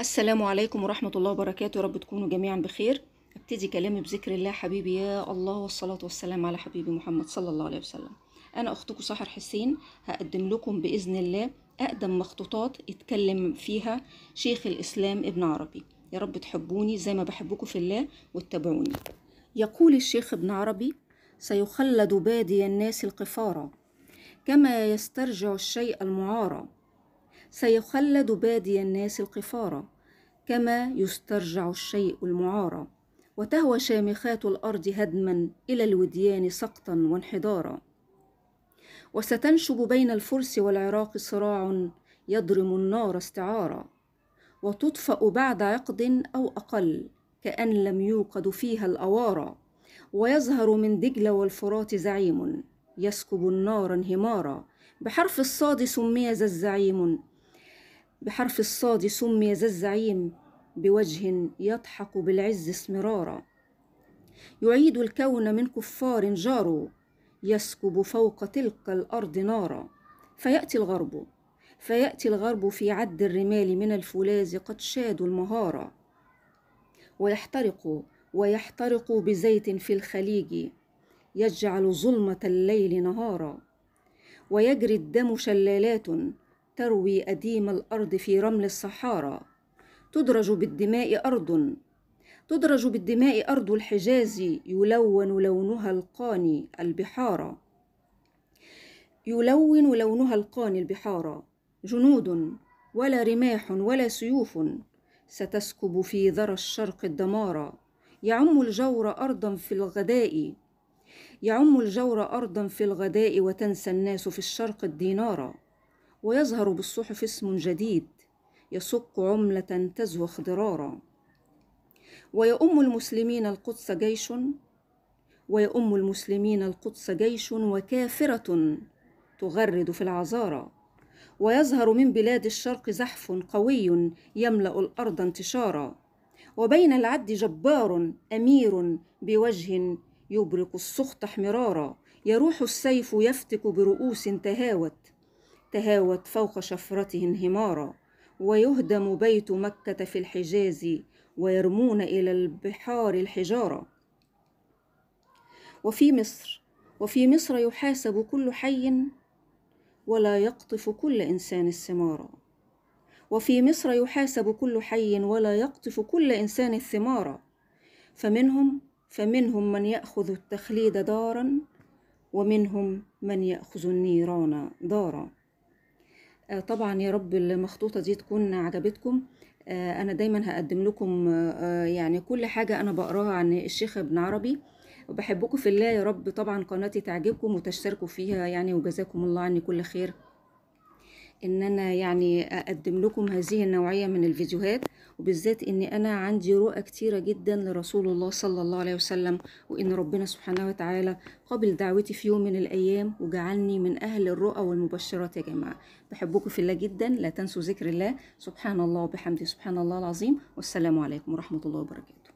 السلام عليكم ورحمة الله وبركاته رب تكونوا جميعا بخير ابتدي كلامي بذكر الله حبيبي يا الله والصلاة والسلام على حبيبي محمد صلى الله عليه وسلم أنا أختكم صاحر حسين هقدم لكم بإذن الله أقدم مخطوطات اتكلم فيها شيخ الإسلام ابن عربي يا رب تحبوني زي ما بحبكم في الله وتتابعوني يقول الشيخ ابن عربي سيخلد بادي الناس القفارة كما يسترجع الشيء المعارى سيخلد بادي الناس القفارة كما يسترجع الشيء المعارى وتهوى شامخات الأرض هدما إلى الوديان سقطا وانحدارا وستنشب بين الفرس والعراق صراع يضرم النار استعارا وتطفأ بعد عقد أو أقل كأن لم يوقد فيها الأوارى ويظهر من دجلة والفرات زعيم يسكب النار انهمارا بحرف الصاد سمي ذا الزعيم بحرف الصاد سمي ذا الزعيم بوجه يضحك بالعز اسمرارا يعيد الكون من كفار جاروا يسكب فوق تلك الأرض نارا فيأتي الغرب فيأتي الغرب في عد الرمال من الفولاذ قد شادوا المهارة ويحترق ويحترق بزيت في الخليج يجعل ظلمة الليل نهارا ويجري الدم شلالات تروي أديم الأرض في رمل الصحارى تدرج بالدماء أرض تدرج بالدماء أرض الحجاز يلون لونها القاني البحارة يلون لونها القاني البحارة جنود ولا رماح ولا سيوف ستسكب في ذرى الشرق الدمارة يعم الجور أرضا في الغداء يعم الجور أرضا في الغداء وتنسى الناس في الشرق الدينارة ويظهر بالصحف اسم جديد يصك عملة تزهو خضرارا ويؤم المسلمين القدس جيش ويؤم المسلمين القدس جيش وكافرة تغرد في العذارى ويظهر من بلاد الشرق زحف قوي يملأ الأرض انتشارا وبين العد جبار أمير بوجه يبرق السخط احمرارا يروح السيف يفتك برؤوس تهاوت تهاوت فوق شفرته انهمارا ويهدم بيت مكة في الحجاز ويرمون إلى البحار الحجارة وفي مصر وفي مصر يحاسب كل حي ولا يقطف كل إنسان الثمار وفي مصر يحاسب كل حي ولا يقطف كل إنسان الثمار فمنهم فمنهم من يأخذ التخليد دارا ومنهم من يأخذ النيران دارا آه، طبعا يا رب المخطوطة دي تكون عجبتكم آه، أنا دايما هقدم لكم آه، يعني كل حاجة أنا بقراها عن الشيخ ابن عربي وبحبكم في الله يا رب طبعا قناتي تعجبكم وتشتركوا فيها يعني وجزاكم الله عني كل خير ان انا يعني اقدم لكم هذه النوعيه من الفيديوهات وبالذات ان انا عندي رؤى كتيره جدا لرسول الله صلى الله عليه وسلم وان ربنا سبحانه وتعالى قبل دعوتي في يوم من الايام وجعلني من اهل الرؤى والمبشرات يا جماعه بحبكم في الله جدا لا تنسوا ذكر الله سبحان الله وبحمده سبحان الله العظيم والسلام عليكم ورحمه الله وبركاته